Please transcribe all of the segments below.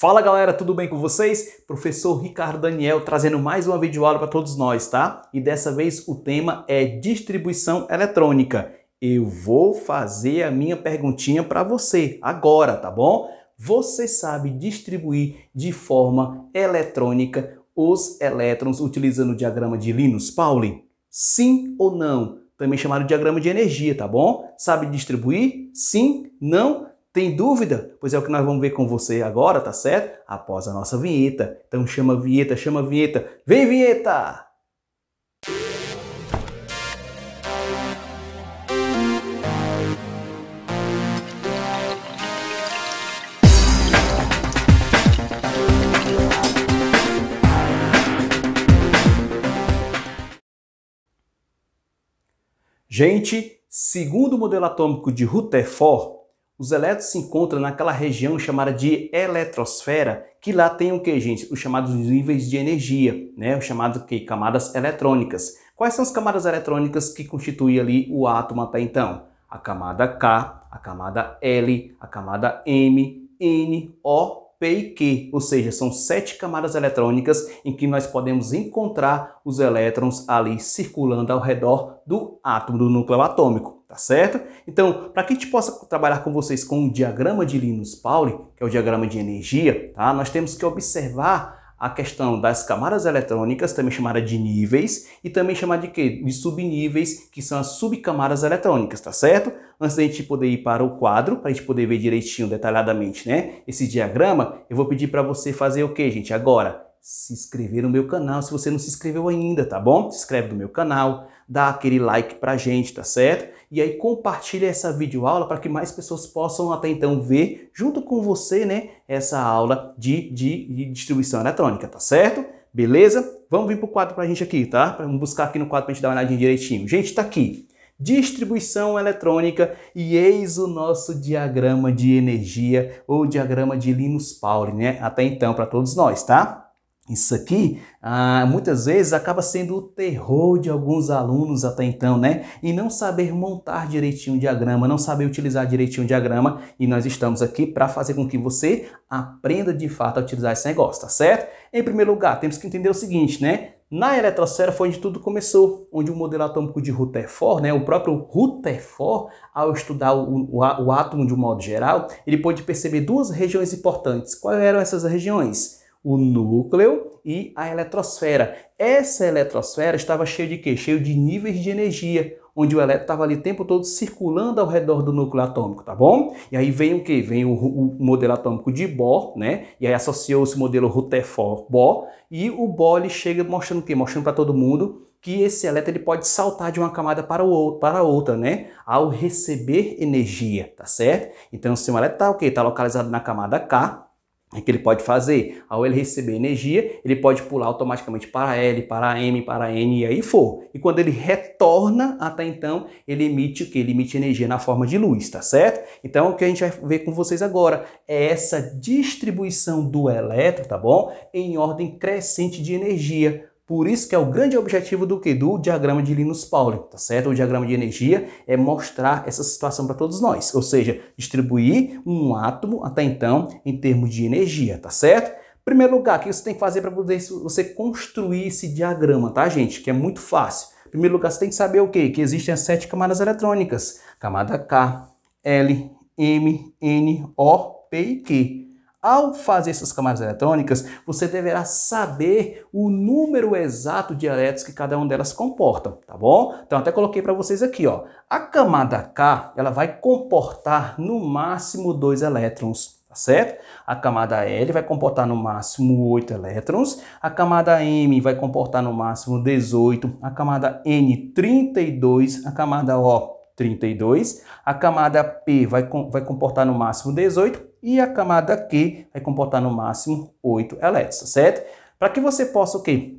Fala galera, tudo bem com vocês? Professor Ricardo Daniel trazendo mais uma videoaula para todos nós, tá? E dessa vez o tema é distribuição eletrônica. Eu vou fazer a minha perguntinha para você agora, tá bom? Você sabe distribuir de forma eletrônica os elétrons utilizando o diagrama de Linus-Pauling? Sim ou não? Também chamado de diagrama de energia, tá bom? Sabe distribuir? Sim? Não? Tem dúvida? Pois é o que nós vamos ver com você agora, tá certo? Após a nossa vinheta. Então chama a vinheta, chama a vinheta. Vem vinheta! Gente, segundo o modelo atômico de Rutherford, os elétrons se encontram naquela região chamada de eletrosfera, que lá tem o que, gente? Os chamados níveis de energia, né? Os chamados que camadas eletrônicas. Quais são as camadas eletrônicas que constituem ali o átomo até então? A camada K, a camada L, a camada M, N, O P e Q, ou seja, são sete camadas eletrônicas em que nós podemos encontrar os elétrons ali circulando ao redor do átomo, do núcleo atômico, tá certo? Então, para que a gente possa trabalhar com vocês com o diagrama de Linus-Pauli, que é o diagrama de energia, tá? nós temos que observar a questão das camadas eletrônicas, também chamada de níveis, e também chamada de quê? De subníveis, que são as subcamadas eletrônicas, tá certo? Antes da gente poder ir para o quadro, para a gente poder ver direitinho, detalhadamente, né? Esse diagrama, eu vou pedir para você fazer o que, gente? Agora, se inscrever no meu canal, se você não se inscreveu ainda, tá bom? Se inscreve no meu canal, dá aquele like para a gente, tá certo? E aí compartilha essa videoaula para que mais pessoas possam até então ver, junto com você, né, essa aula de, de, de distribuição eletrônica, tá certo? Beleza? Vamos vir para o quadro para a gente aqui, tá? Vamos buscar aqui no quadro para a gente dar uma olhadinha direitinho. Gente, está aqui distribuição eletrônica e eis o nosso diagrama de energia ou diagrama de Linus-Pauling, né? Até então para todos nós, tá? Isso aqui ah, muitas vezes acaba sendo o terror de alguns alunos até então, né? E não saber montar direitinho o diagrama, não saber utilizar direitinho o diagrama. E nós estamos aqui para fazer com que você aprenda de fato a utilizar esse negócio, tá certo? Em primeiro lugar, temos que entender o seguinte, né? Na eletrosfera foi onde tudo começou, onde o modelo atômico de Rutherford, né, o próprio Rutherford, ao estudar o, o, o átomo de um modo geral, ele pôde perceber duas regiões importantes. Quais eram essas regiões? O núcleo e a eletrosfera. Essa eletrosfera estava cheia de quê? Cheio de níveis de energia, onde o elétron estava ali o tempo todo circulando ao redor do núcleo atômico, tá bom? E aí vem o que? Vem o, o, modelo atômico de Bohr, né? E aí associou-se o modelo Rutherford-Bohr e o Bohr chega mostrando o quê? Mostrando para todo mundo que esse elétron ele pode saltar de uma camada para, o, para outra, né? Ao receber energia, tá certo? Então, se tá o elétron está Está localizado na camada K, o é que ele pode fazer? Ao ele receber energia, ele pode pular automaticamente para L, para M, para N e aí for. E quando ele retorna até então, ele emite o que? Ele emite energia na forma de luz, tá certo? Então o que a gente vai ver com vocês agora é essa distribuição do elétron, tá bom? Em ordem crescente de energia por isso que é o grande objetivo do que do diagrama de Linus Pauling, tá certo? O diagrama de energia é mostrar essa situação para todos nós, ou seja, distribuir um átomo até então em termos de energia, tá certo? Primeiro lugar, o que você tem que fazer para poder você construir esse diagrama, tá, gente? Que é muito fácil. primeiro lugar, você tem que saber o quê? Que existem as sete camadas eletrônicas: camada K, L, M, N, O, P e Q. Ao fazer essas camadas eletrônicas, você deverá saber o número exato de elétrons que cada uma delas comportam, tá bom? Então até coloquei para vocês aqui, ó. A camada K, ela vai comportar no máximo dois elétrons, tá certo? A camada L vai comportar no máximo 8 elétrons, a camada M vai comportar no máximo 18, a camada N 32, a camada O 32, a camada P vai, vai comportar no máximo 18 e a camada Q vai comportar no máximo 8 elétrons, tá certo? Para que você possa o quê?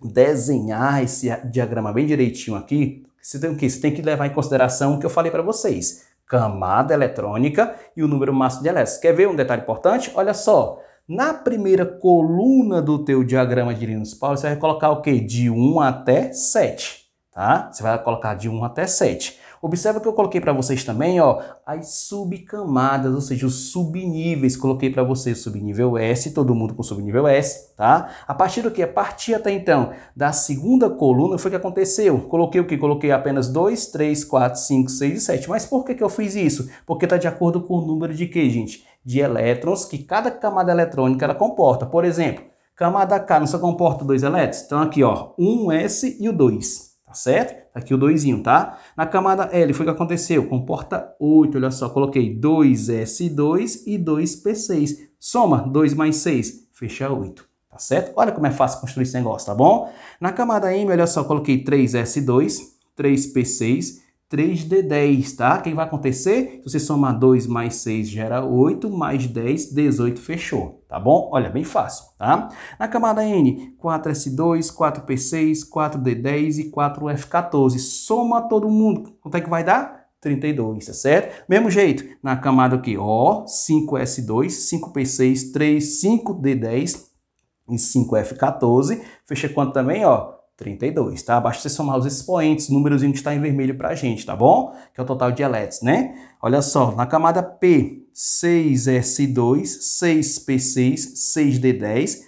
Desenhar esse diagrama bem direitinho aqui, você tem, o quê? você tem que levar em consideração o que eu falei para vocês. Camada eletrônica e o número máximo de elétrons. Quer ver um detalhe importante? Olha só. Na primeira coluna do teu diagrama de Linus Paulo, você vai colocar o quê? De 1 até 7, tá? Você vai colocar de 1 até 7. Observa que eu coloquei para vocês também ó, as subcamadas, ou seja, os subníveis. Coloquei para vocês o subnível S, todo mundo com subnível S, tá? A partir do que? A partir até então da segunda coluna foi o que aconteceu. Coloquei o que? Coloquei apenas 2, 3, 4, 5, 6 e 7. Mas por que, que eu fiz isso? Porque está de acordo com o número de quê, gente? De elétrons que cada camada eletrônica ela comporta. Por exemplo, camada K não só comporta dois elétrons? Então aqui ó, um S e o 2 tá certo? Tá aqui o 2, tá? Na camada L foi o que aconteceu, Comporta 8, olha só, coloquei 2S2 e 2P6. Soma 2 mais 6, fecha 8, tá certo? Olha como é fácil construir esse negócio, tá bom? Na camada M, olha só, coloquei 3S2, 3P6 3D10, tá? O que vai acontecer? Se você somar 2 mais 6 gera 8, mais 10, 18, fechou, tá bom? Olha, bem fácil, tá? Na camada N, 4S2, 4P6, 4D10 e 4F14. Soma todo mundo, quanto é que vai dar? 32, tá certo? Mesmo jeito, na camada aqui, O, 5S2, 5P6, 3, 5D10 e 5F14. Fecha quanto também, ó? 32, tá? Basta você somar os expoentes, o númerozinho que está em vermelho para a gente, tá bom? Que é o total de elétrons, né? Olha só, na camada P, 6S2, 6P6, 6D10,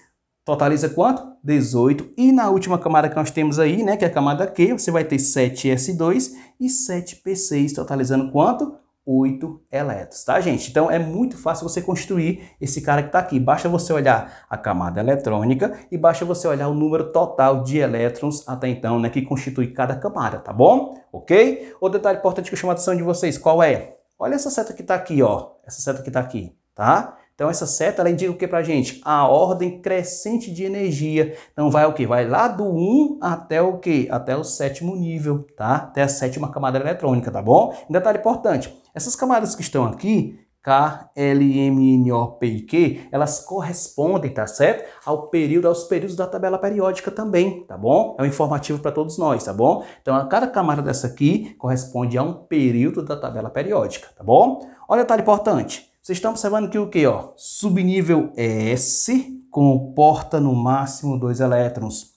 totaliza quanto? 18. E na última camada que nós temos aí, né, que é a camada Q, você vai ter 7S2 e 7P6, totalizando quanto? 8 elétrons, tá, gente? Então é muito fácil você construir esse cara que está aqui. Basta você olhar a camada eletrônica e basta você olhar o número total de elétrons até então, né, que constitui cada camada, tá bom? Ok? Outro detalhe importante que eu chamo a atenção de vocês, qual é? Olha essa seta que está aqui, ó. Essa seta que está aqui, tá? Então essa seta ela indica o que para a gente? A ordem crescente de energia. Então vai o que? Vai lá do 1 até o que? Até o sétimo nível, tá? Até a sétima camada eletrônica, tá bom? Um detalhe importante, essas camadas que estão aqui, K, L, M, N, O, P e Q, elas correspondem, tá certo? Ao período, aos períodos da tabela periódica também, tá bom? É um informativo para todos nós, tá bom? Então, a cada camada dessa aqui corresponde a um período da tabela periódica, tá bom? Olha o detalhe importante. Vocês estão observando que o que? Ó, subnível S comporta no máximo 2 elétrons.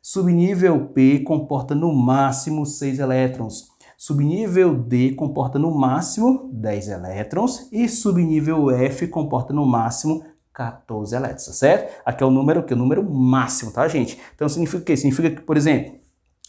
Subnível P comporta no máximo 6 elétrons. Subnível D comporta no máximo 10 elétrons. E subnível F comporta no máximo 14 elétrons, tá certo? Aqui é o número que é o número máximo, tá, gente? Então significa o quê? Significa que, por exemplo,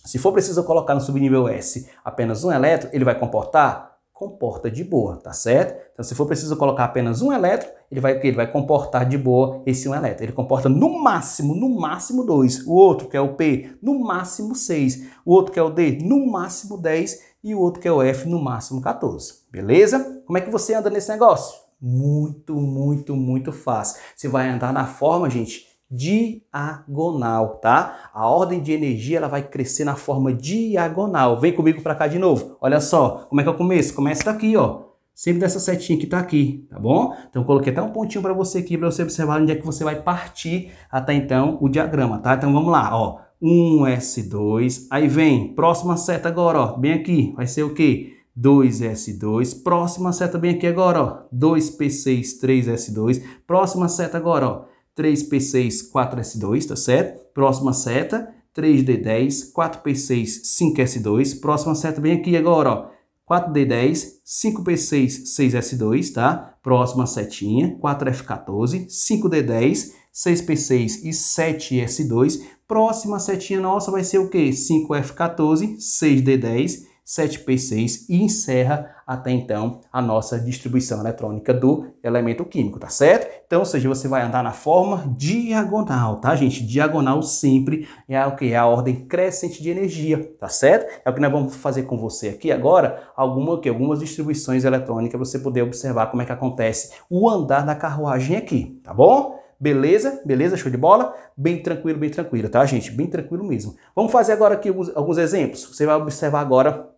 se for preciso colocar no subnível S apenas um elétron, ele vai comportar comporta de boa, tá certo? Então, se for preciso colocar apenas um elétron, ele vai, ele vai comportar de boa esse um elétron. Ele comporta no máximo, no máximo 2. O outro, que é o P, no máximo 6. O outro, que é o D, no máximo 10. E o outro, que é o F, no máximo 14. Beleza? Como é que você anda nesse negócio? Muito, muito, muito fácil. Você vai andar na forma, gente, diagonal, tá? A ordem de energia ela vai crescer na forma diagonal. Vem comigo para cá de novo. Olha só, como é que eu começo? Começa daqui, ó. Sempre dessa setinha que tá aqui, tá bom? Então coloquei até um pontinho para você aqui para você observar onde é que você vai partir até então o diagrama, tá? Então vamos lá, ó. 1S2, aí vem, próxima seta agora, ó, bem aqui, vai ser o quê? 2S2, próxima seta bem aqui agora, ó, 2P6, 3S2, próxima seta agora, ó, 3P6, 4S2, tá certo? Próxima seta, 3D10, 4P6, 5S2. Próxima seta bem aqui agora, ó. 4D10, 5P6, 6S2, tá? Próxima setinha, 4F14, 5D10, 6P6 e 7S2. Próxima setinha nossa vai ser o quê? 5F14, 6D10, 7P6 e encerra até então a nossa distribuição eletrônica do elemento químico, tá certo? Então, ou seja, você vai andar na forma diagonal, tá, gente? Diagonal sempre é o que? É a ordem crescente de energia, tá certo? É o que nós vamos fazer com você aqui agora, alguma, algumas distribuições eletrônicas, você poder observar como é que acontece o andar da carruagem aqui, tá bom? Beleza? Beleza? Show de bola? Bem tranquilo, bem tranquilo, tá, gente? Bem tranquilo mesmo. Vamos fazer agora aqui alguns, alguns exemplos. Você vai observar agora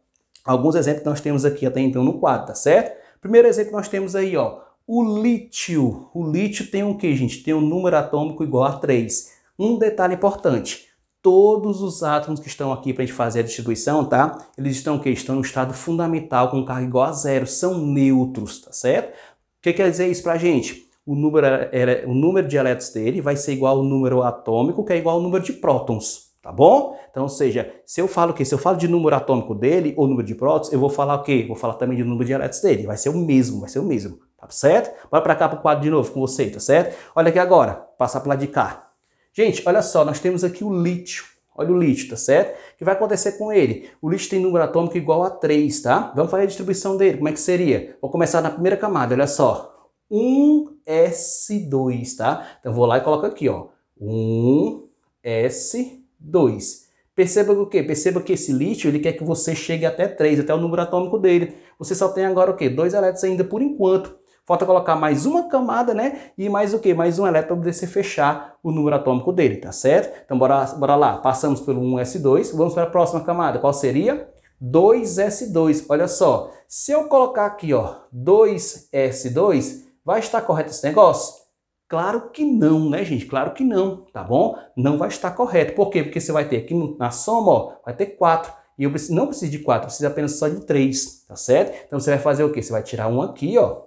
alguns exemplos que nós temos aqui até então no quadro, tá certo? Primeiro exemplo que nós temos aí, ó, o lítio. O lítio tem o um que, gente? Tem um número atômico igual a 3. Um detalhe importante, todos os átomos que estão aqui para a gente fazer a distribuição, tá? Eles estão o quê? Estão no estado fundamental com carga igual a zero, são neutros, tá certo? O que quer dizer isso para a gente? O número, é, é, o número de elétrons dele vai ser igual ao número atômico, que é igual ao número de prótons. Tá bom? Então, ou seja, se eu falo que se eu falo de número atômico dele ou número de prótons, eu vou falar o quê? Vou falar também de número de elétrons dele. Vai ser o mesmo, vai ser o mesmo. Tá certo? Bora para cá para o quadro de novo com você, tá certo? Olha aqui agora, passar para lá de cá. Gente, olha só, nós temos aqui o lítio. Olha o lítio, tá certo? O que vai acontecer com ele? O lítio tem número atômico igual a 3, tá? Vamos fazer a distribuição dele, como é que seria? Vou começar na primeira camada, olha só. 1s2, tá? Então vou lá e coloco aqui, ó. 1s2. 2. Perceba o quê? Perceba que esse lítio ele quer que você chegue até 3, até o número atômico dele. Você só tem agora o quê? Dois elétrons ainda por enquanto. Falta colocar mais uma camada, né? E mais o quê? Mais um elétron para você fechar o número atômico dele, tá certo? Então bora, bora lá. Passamos pelo 1s2. Vamos para a próxima camada. Qual seria? 2s2. Olha só. Se eu colocar aqui, ó, 2s2, vai estar correto esse negócio? Claro que não, né, gente? Claro que não, tá bom? Não vai estar correto. Por quê? Porque você vai ter aqui na soma, ó, vai ter 4. E eu preciso, não preciso de 4, eu preciso apenas só de 3, tá certo? Então você vai fazer o quê? Você vai tirar um aqui, ó,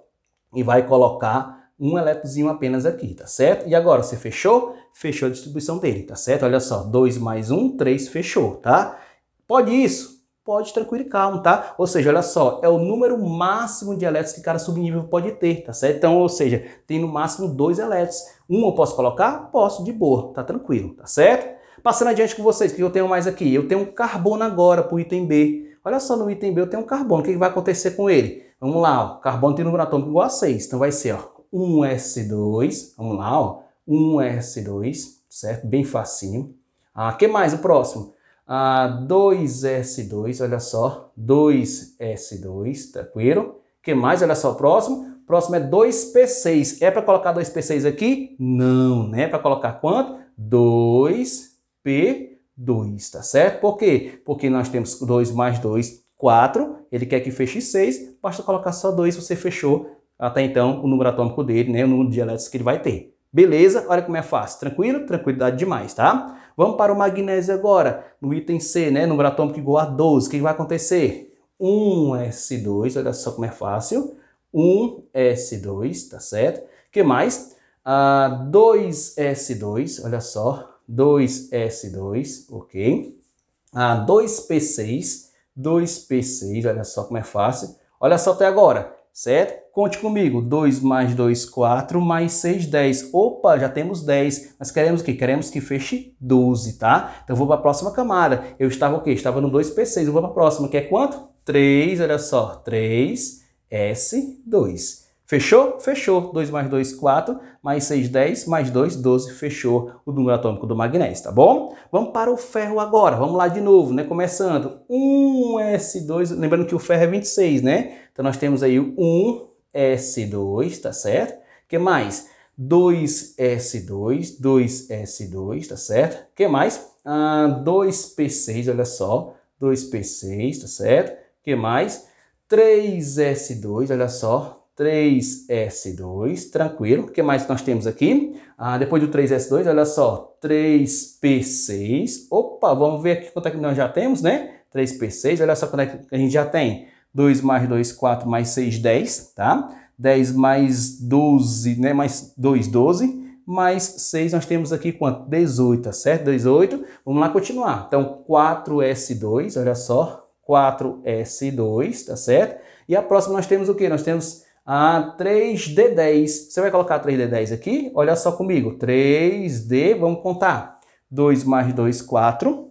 e vai colocar um eletrozinho apenas aqui, tá certo? E agora, você fechou? Fechou a distribuição dele, tá certo? Olha só, 2 mais 1, 3, fechou, tá? Pode isso, pode tranquilo e calmo, tá? Ou seja, olha só, é o número máximo de elétrons que cada subnível pode ter, tá certo? Então, ou seja, tem no máximo dois elétrons. Um eu posso colocar? Posso, de boa, tá tranquilo, tá certo? Passando adiante com vocês, o que eu tenho mais aqui? Eu tenho um carbono agora para o item B. Olha só, no item B eu tenho um carbono. O que vai acontecer com ele? Vamos lá, ó. carbono tem número atômico igual a 6. Então vai ser ó, 1s2, vamos lá, ó, 1s2, certo? Bem facinho. Ah, que mais? O próximo? a 2S2, olha só, 2S2, tranquilo? que mais? Olha só, próximo. Próximo é 2P6. É para colocar 2P6 aqui? Não, né? Para colocar quanto? 2P2, tá certo? Por quê? Porque nós temos 2 mais 2, 4. Ele quer que feche 6. Basta colocar só 2, você fechou até então o número atômico dele, né? O número de elétrons que ele vai ter. Beleza? Olha como é fácil. Tranquilo? Tranquilidade demais, tá? Vamos para o magnésio agora, no item C, né? Número atômico igual a 12. O que vai acontecer? 1S2, olha só como é fácil. 1S2, tá certo? O que mais? Ah, 2S2, olha só. 2S2, ok? Ah, 2P6, 2P6, olha só como é fácil. Olha só até agora certo? Conte comigo, 2 mais 2, 4, mais 6, 10. Opa, já temos 10, mas queremos o quê? Queremos que feche 12, tá? Então vou para a próxima camada. Eu estava o quê? Estava no 2P6, eu vou para a próxima, que é quanto? 3, olha só, 3, S2. Fechou? Fechou. 2 mais 2, 4, mais 6, 10, mais 2, 12. Fechou o número atômico do magnésio, tá bom? Vamos para o ferro agora. Vamos lá de novo, né? Começando. 1S2. Lembrando que o ferro é 26, né? Então nós temos aí o 1S2, tá certo? O que mais? 2S2, 2S2, tá certo? O que mais? Ah, 2P6, olha só. 2P6, tá certo? O que mais? 3S2, olha só. 3S2, tranquilo. O que mais nós temos aqui? Ah, depois do 3S2, olha só, 3P6. Opa, vamos ver aqui quanto é que nós já temos, né? 3P6, olha só quanto é que a gente já tem. 2 mais 2, 4 mais 6, 10, tá? 10 mais 12, né? Mais 2, 12. Mais 6, nós temos aqui quanto? 18, tá certo? 18. Vamos lá continuar. Então, 4S2, olha só. 4S2, tá certo? E a próxima nós temos o quê? Nós temos a 3D10. Você vai colocar 3D10 aqui, olha só comigo. 3D, vamos contar. 2 mais 2, 4.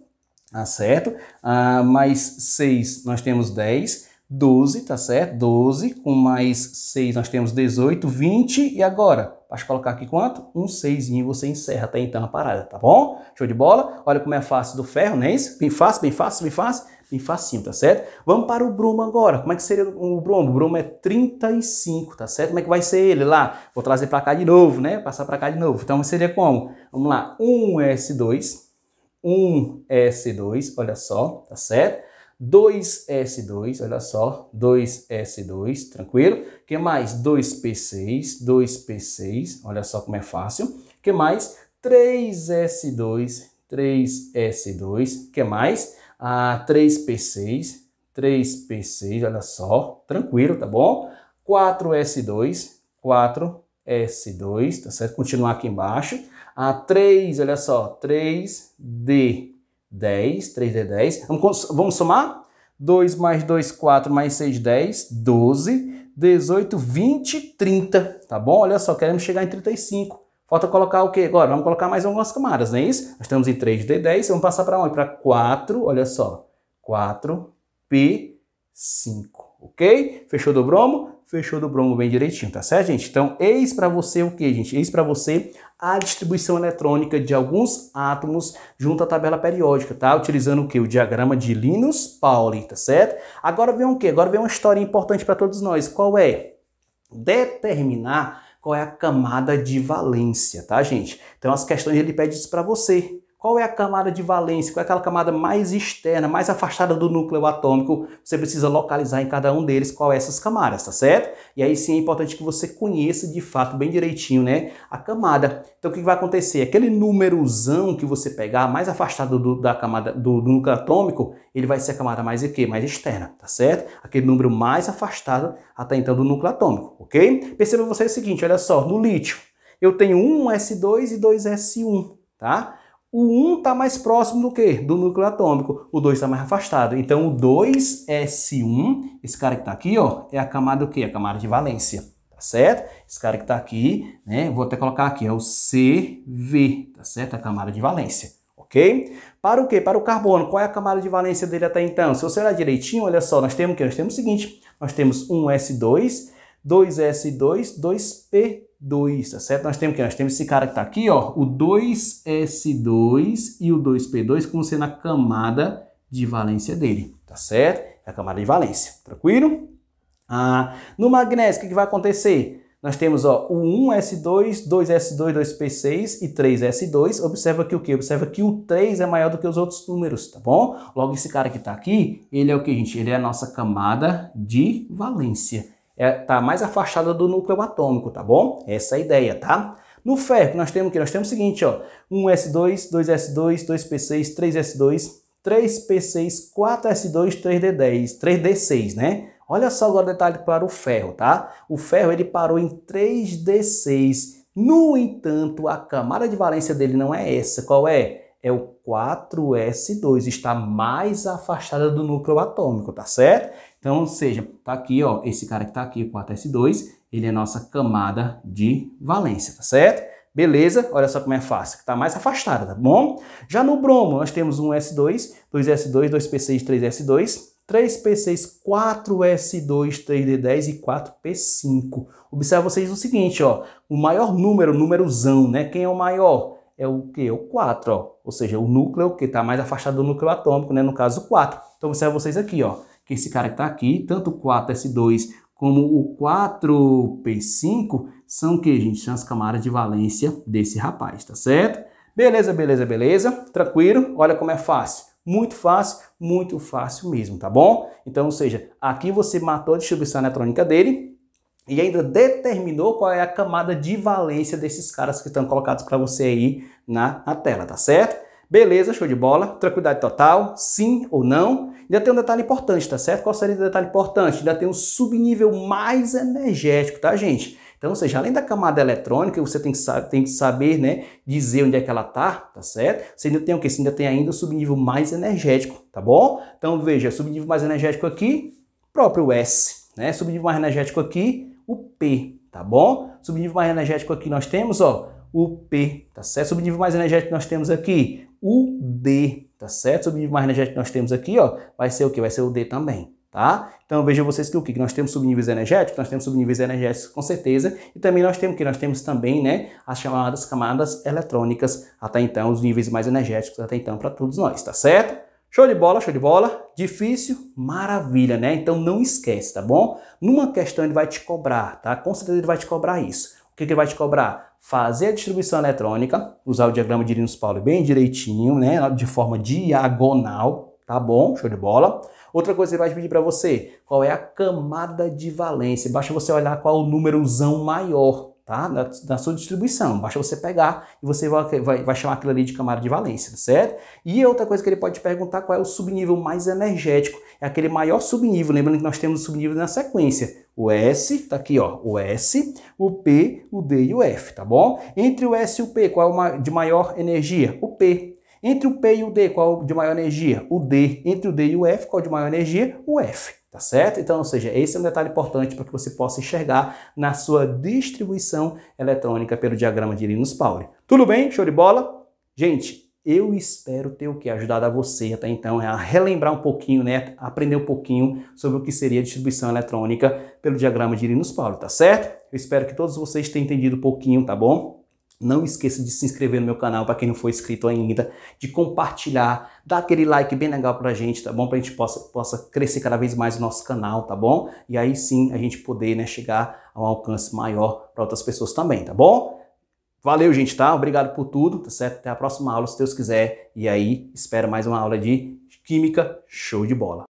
Tá certo? Ah, mais 6, nós temos 10. 12, tá certo? 12, com mais 6 nós temos 18, 20. E agora? Acho colocar aqui quanto? Um 6 e você encerra até então a parada, tá bom? Show de bola? Olha como é fácil do ferro, não é Bem fácil, bem fácil, bem fácil e facinho, tá certo? Vamos para o Bruno agora. Como é que seria o Bruno? O Bruno é 35, tá certo? Como é que vai ser ele lá? Vou trazer para cá de novo, né? Passar para cá de novo. Então seria como? Vamos lá, 1S2, 1S2, olha só, tá certo? 2S2, olha só, 2S2, tranquilo? que mais? 2P6, 2P6, olha só como é fácil. que mais? 3S2, 3S2, que mais? a 3P6, 3P6, olha só, tranquilo, tá bom? 4S2, 4S2, tá certo? Continuar aqui embaixo. A 3, olha só, 3D10, 3D10. Vamos, vamos somar? 2 mais 2, 4 mais 6, 10, 12, 18, 20, 30, tá bom? Olha só, queremos chegar em 35. Falta colocar o quê agora? Vamos colocar mais algumas camadas, não é isso? Nós estamos em 3D10, vamos passar para onde? Para 4, olha só. 4P5, ok? Fechou do bromo? Fechou do bromo bem direitinho, tá certo, gente? Então, eis para você o que, gente? Eis para você a distribuição eletrônica de alguns átomos junto à tabela periódica, tá? Utilizando o que? O diagrama de Linus-Pauling, tá certo? Agora vem o que? Agora vem uma história importante para todos nós. Qual é? Determinar qual é a camada de valência, tá, gente? Então, as questões ele pede isso para você. Qual é a camada de valência? Qual é aquela camada mais externa, mais afastada do núcleo atômico? Você precisa localizar em cada um deles qual é essas camadas, tá certo? E aí sim é importante que você conheça de fato bem direitinho, né? A camada. Então o que vai acontecer? Aquele númerozão que você pegar mais afastado do, da camada do, do núcleo atômico, ele vai ser a camada mais o quê? Mais externa, tá certo? Aquele número mais afastado até então do núcleo atômico, ok? Perceba você o seguinte, olha só, no lítio eu tenho 1s2 e 2s1, tá? o 1 está mais próximo do que? Do núcleo atômico. O 2 está mais afastado. Então, o 2S1, esse cara que está aqui, ó, é a camada do quê? A camada de valência, tá certo? Esse cara que está aqui, né, vou até colocar aqui, é o CV, tá certo? É a camada de valência, ok? Para o quê? Para o carbono. Qual é a camada de valência dele até então? Se você olhar direitinho, olha só, nós temos o quê? Nós temos o seguinte, nós temos 1S2, 2S2, 2P2, tá certo? Nós temos o que Nós temos esse cara que está aqui, ó, o 2S2 e o 2P2 como sendo a camada de valência dele, tá certo? É a camada de valência, tranquilo? Ah, no magnésio, o que vai acontecer? Nós temos ó, o 1S2, 2S2, 2P6 e 3S2. Observa que o que? Observa que o 3 é maior do que os outros números, tá bom? Logo, esse cara que está aqui, ele é o que, gente? Ele é a nossa camada de valência está é, tá mais afastada do núcleo atômico, tá bom? Essa é a ideia, tá? No ferro, nós temos o que? Nós temos o seguinte, ó, 1S2, 2S2, 2P6, 3S2, 3P6, 4S2, 3D10, 3D6, né? Olha só agora o detalhe para o ferro, tá? O ferro ele parou em 3D6. No entanto, a camada de valência dele não é essa. Qual é? É o 4S2, está mais afastada do núcleo atômico, tá certo? Então, ou seja, tá aqui, ó, esse cara que tá aqui, 4S2, ele é a nossa camada de valência, tá certo? Beleza? Olha só como é fácil, que tá mais afastada, tá bom? Já no bromo, nós temos um S2, 2S2, 2P6, 3S2, 3P6, 4S2, 3D10 e 4P5. Observe vocês o seguinte, ó, o maior número, o númerozão, né? Quem é o maior? é o que? É o 4, ó. ou seja, o núcleo que está mais afastado do núcleo atômico, né? no caso o 4. Então observe vocês aqui, ó que esse cara que está aqui, tanto o 4S2 como o 4P5, são o que, gente? São as camadas de valência desse rapaz, tá certo? Beleza, beleza, beleza. Tranquilo? Olha como é fácil. Muito fácil, muito fácil mesmo, tá bom? Então, ou seja, aqui você matou a distribuição eletrônica dele e ainda determinou qual é a camada de valência desses caras que estão colocados para você aí na, na tela, tá certo? Beleza, show de bola. Tranquilidade total, sim ou não. Ainda tem um detalhe importante, tá certo? Qual seria o detalhe importante? Ainda tem um subnível mais energético, tá, gente? Então, ou seja, além da camada eletrônica, você tem que, saber, tem que saber né, dizer onde é que ela tá, tá certo? Você ainda tem o que? Você ainda tem ainda o subnível mais energético, tá bom? Então, veja, subnível mais energético aqui, próprio S, né? Subnível mais energético aqui, o P, tá bom? Subnível mais energético aqui nós temos, ó, o P, tá certo? o nível mais energético nós temos aqui o D, tá certo? o nível mais energético nós temos aqui, ó, vai ser o quê? Vai ser o D também, tá? Então vejam vocês que o quê? que nós temos subníveis energéticos, nós temos subníveis energéticos com certeza, e também nós temos que nós temos também, né, as chamadas camadas eletrônicas, até então os níveis mais energéticos até então para todos nós, tá certo? Show de bola, show de bola. Difícil, maravilha, né? Então não esquece, tá bom? Numa questão ele vai te cobrar, tá? Com certeza ele vai te cobrar isso. O que, que ele vai te cobrar? fazer a distribuição eletrônica, usar o diagrama de Linus Pauling bem direitinho, né, de forma diagonal, tá bom? Show de bola. Outra coisa que ele vai pedir para você, qual é a camada de valência? Basta você olhar qual é o númerozão maior, tá? Na, na, sua distribuição. Basta você pegar e você vai, vai, vai chamar aquilo ali de camada de valência, certo? E outra coisa que ele pode te perguntar qual é o subnível mais energético, é aquele maior subnível. Lembrando que nós temos o subnível na sequência. O S, tá aqui, ó, o S, o P, o D e o F, tá bom? Entre o S e o P, qual é o de maior energia? O P. Entre o P e o D, qual é o de maior energia? O D. Entre o D e o F, qual é o de maior energia? O F. Tá certo? Então, ou seja, esse é um detalhe importante para que você possa enxergar na sua distribuição eletrônica pelo diagrama de Linus-Pauling. Tudo bem? Show de bola? Gente, eu espero ter o que ajudado a você até então né, a relembrar um pouquinho, né, aprender um pouquinho sobre o que seria distribuição eletrônica pelo diagrama de Linus Pauli tá certo? Eu espero que todos vocês tenham entendido um pouquinho, tá bom? Não esqueça de se inscrever no meu canal para quem não for inscrito ainda, de compartilhar, dar aquele like bem legal para a gente, tá bom? Para a gente possa, possa crescer cada vez mais o nosso canal, tá bom? E aí sim a gente poder né, chegar a um alcance maior para outras pessoas também, tá bom? Valeu, gente, tá? Obrigado por tudo, tá certo? Até a próxima aula, se Deus quiser. E aí, espero mais uma aula de Química Show de Bola.